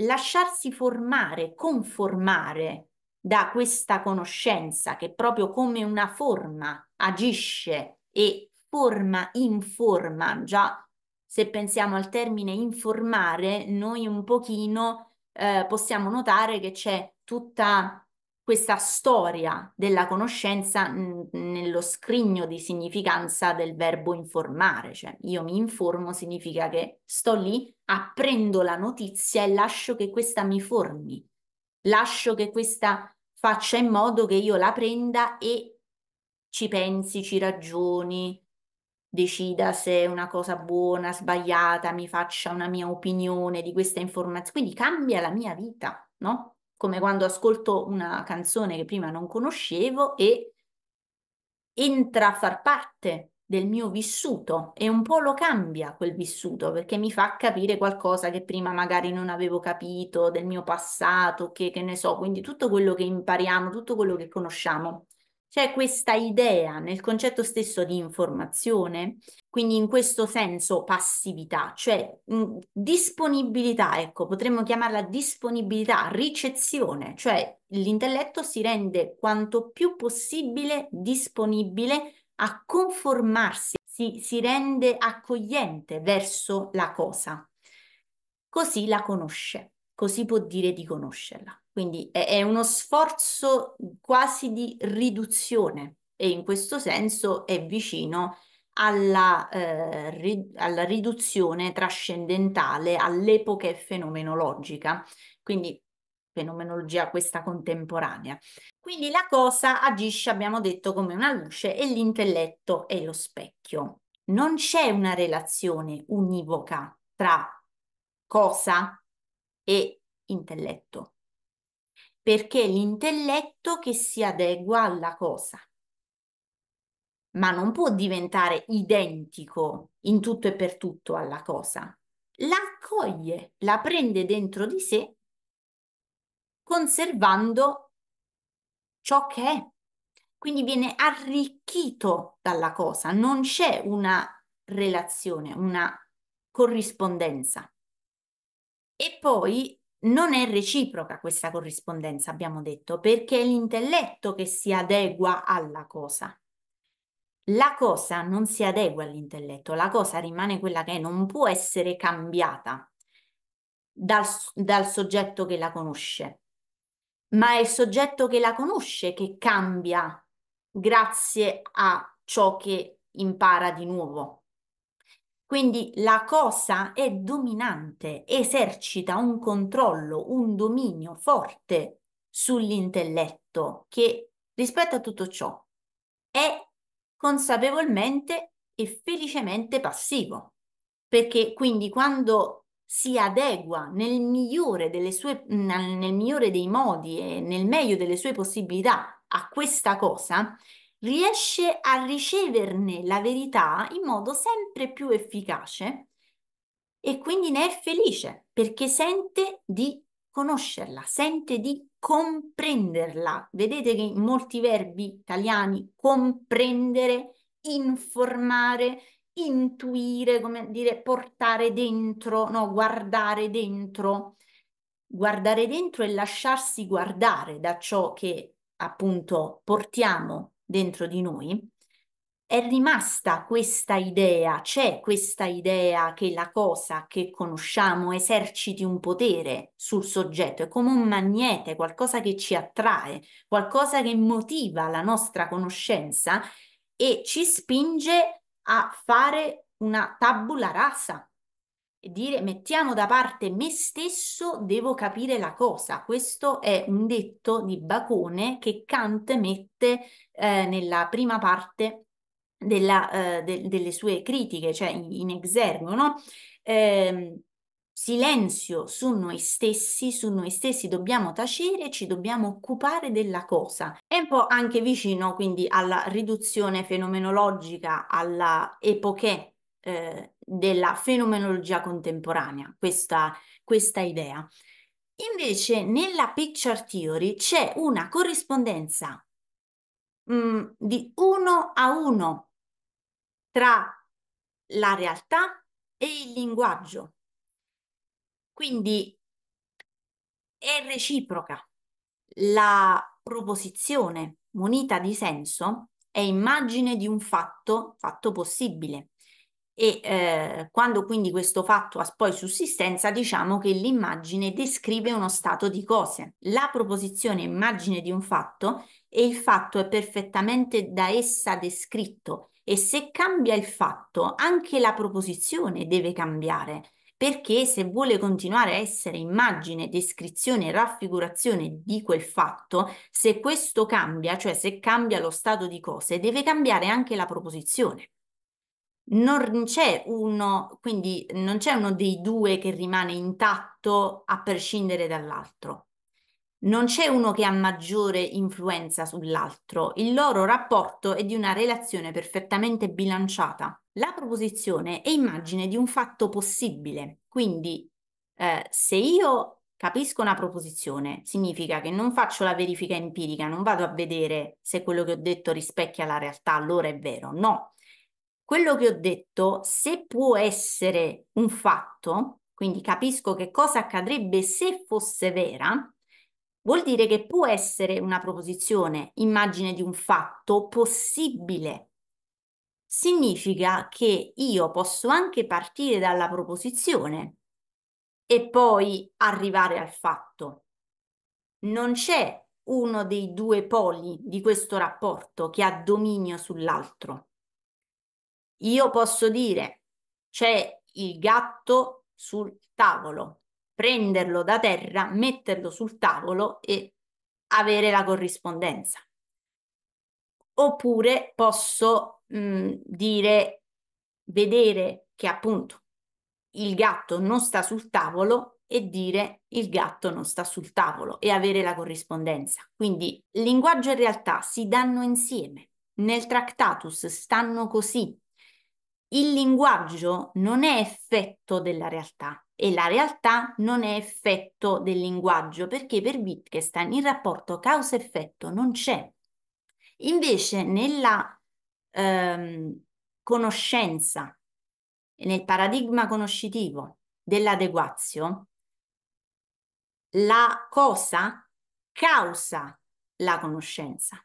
lasciarsi formare, conformare da questa conoscenza che proprio come una forma agisce e forma informa, già se pensiamo al termine informare, noi un pochino eh, possiamo notare che c'è tutta questa storia della conoscenza nello scrigno di significanza del verbo informare, cioè io mi informo significa che sto lì, apprendo la notizia e lascio che questa mi formi, lascio che questa faccia in modo che io la prenda e ci pensi, ci ragioni, decida se è una cosa buona, sbagliata, mi faccia una mia opinione di questa informazione. Quindi cambia la mia vita, no? Come quando ascolto una canzone che prima non conoscevo e entra a far parte del mio vissuto e un po' lo cambia quel vissuto perché mi fa capire qualcosa che prima magari non avevo capito del mio passato, che, che ne so, quindi tutto quello che impariamo, tutto quello che conosciamo. C'è questa idea nel concetto stesso di informazione, quindi in questo senso passività, cioè mh, disponibilità, ecco, potremmo chiamarla disponibilità, ricezione, cioè l'intelletto si rende quanto più possibile disponibile a conformarsi, si, si rende accogliente verso la cosa. Così la conosce, così può dire di conoscerla. Quindi è, è uno sforzo quasi di riduzione e in questo senso è vicino alla, eh, ri, alla riduzione trascendentale all'epoca fenomenologica. Quindi fenomenologia questa contemporanea. Quindi la cosa agisce, abbiamo detto, come una luce e l'intelletto è lo specchio. Non c'è una relazione univoca tra cosa e intelletto, perché è l'intelletto che si adegua alla cosa, ma non può diventare identico in tutto e per tutto alla cosa. L'accoglie, la prende dentro di sé conservando ciò che è. Quindi viene arricchito dalla cosa, non c'è una relazione, una corrispondenza. E poi non è reciproca questa corrispondenza, abbiamo detto, perché è l'intelletto che si adegua alla cosa. La cosa non si adegua all'intelletto, la cosa rimane quella che è, non può essere cambiata dal, dal soggetto che la conosce ma è il soggetto che la conosce che cambia grazie a ciò che impara di nuovo. Quindi la cosa è dominante, esercita un controllo, un dominio forte sull'intelletto che rispetto a tutto ciò è consapevolmente e felicemente passivo. Perché quindi quando si adegua nel migliore, sue, mm, nel migliore dei modi e nel meglio delle sue possibilità a questa cosa, riesce a riceverne la verità in modo sempre più efficace e quindi ne è felice perché sente di conoscerla, sente di comprenderla. Vedete che in molti verbi italiani comprendere, informare, intuire, come dire, portare dentro, no, guardare dentro. Guardare dentro e lasciarsi guardare da ciò che appunto portiamo dentro di noi. È rimasta questa idea, c'è questa idea che la cosa che conosciamo eserciti un potere sul soggetto, è come un magnete, qualcosa che ci attrae, qualcosa che motiva la nostra conoscenza e ci spinge a a fare una tabula rasa e dire mettiamo da parte me stesso, devo capire la cosa. Questo è un detto di Bacone che Kant mette eh, nella prima parte della, eh, de delle sue critiche, cioè in, in exergo, no? Eh, silenzio su noi stessi, su noi stessi dobbiamo tacere, ci dobbiamo occupare della cosa. È un po' anche vicino quindi alla riduzione fenomenologica, alla epoche eh, della fenomenologia contemporanea, questa, questa idea. Invece nella picture theory c'è una corrispondenza mh, mm, di uno a uno tra la realtà e il linguaggio. Quindi è reciproca. La proposizione munita di senso è immagine di un fatto, fatto possibile. E eh, quando quindi questo fatto ha poi sussistenza, diciamo che l'immagine descrive uno stato di cose. La proposizione è immagine di un fatto e il fatto è perfettamente da essa descritto. E se cambia il fatto, anche la proposizione deve cambiare perché se vuole continuare a essere immagine, descrizione, raffigurazione di quel fatto, se questo cambia, cioè se cambia lo stato di cose, deve cambiare anche la proposizione. Non c'è uno, quindi non c'è uno dei due che rimane intatto a prescindere dall'altro. Non c'è uno che ha maggiore influenza sull'altro, il loro rapporto è di una relazione perfettamente bilanciata. La proposizione è immagine di un fatto possibile, quindi eh, se io capisco una proposizione, significa che non faccio la verifica empirica, non vado a vedere se quello che ho detto rispecchia la realtà, allora è vero, no. Quello che ho detto, se può essere un fatto, quindi capisco che cosa accadrebbe se fosse vera, vuol dire che può essere una proposizione, immagine di un fatto possibile significa che io posso anche partire dalla proposizione e poi arrivare al fatto. Non c'è uno dei due poli di questo rapporto che ha dominio sull'altro. Io posso dire c'è il gatto sul tavolo, prenderlo da terra, metterlo sul tavolo e avere la corrispondenza. Oppure posso mh, dire, vedere che appunto il gatto non sta sul tavolo e dire il gatto non sta sul tavolo e avere la corrispondenza. Quindi linguaggio e realtà si danno insieme. Nel Tractatus stanno così. Il linguaggio non è effetto della realtà e la realtà non è effetto del linguaggio perché per Wittgenstein il rapporto causa-effetto non c'è. Invece nella ehm, conoscenza nel paradigma conoscitivo dell'adeguazio, la cosa causa la conoscenza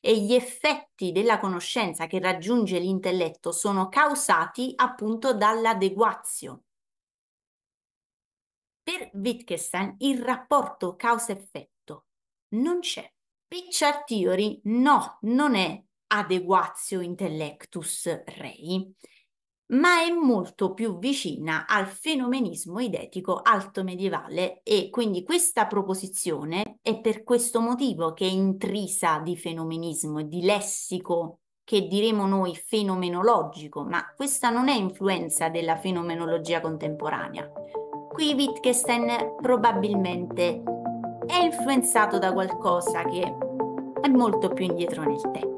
e gli effetti della conoscenza che raggiunge l'intelletto sono causati appunto dall'adeguazio. Per Wittgenstein il rapporto causa-effetto non c'è. Picciar Theory no, non è adeguatio intellectus rei, ma è molto più vicina al fenomenismo idetico alto medievale e quindi questa proposizione è per questo motivo che è intrisa di fenomenismo e di lessico che diremo noi fenomenologico, ma questa non è influenza della fenomenologia contemporanea. Qui Wittgenstein probabilmente è influenzato da qualcosa che è molto più indietro nel tempo.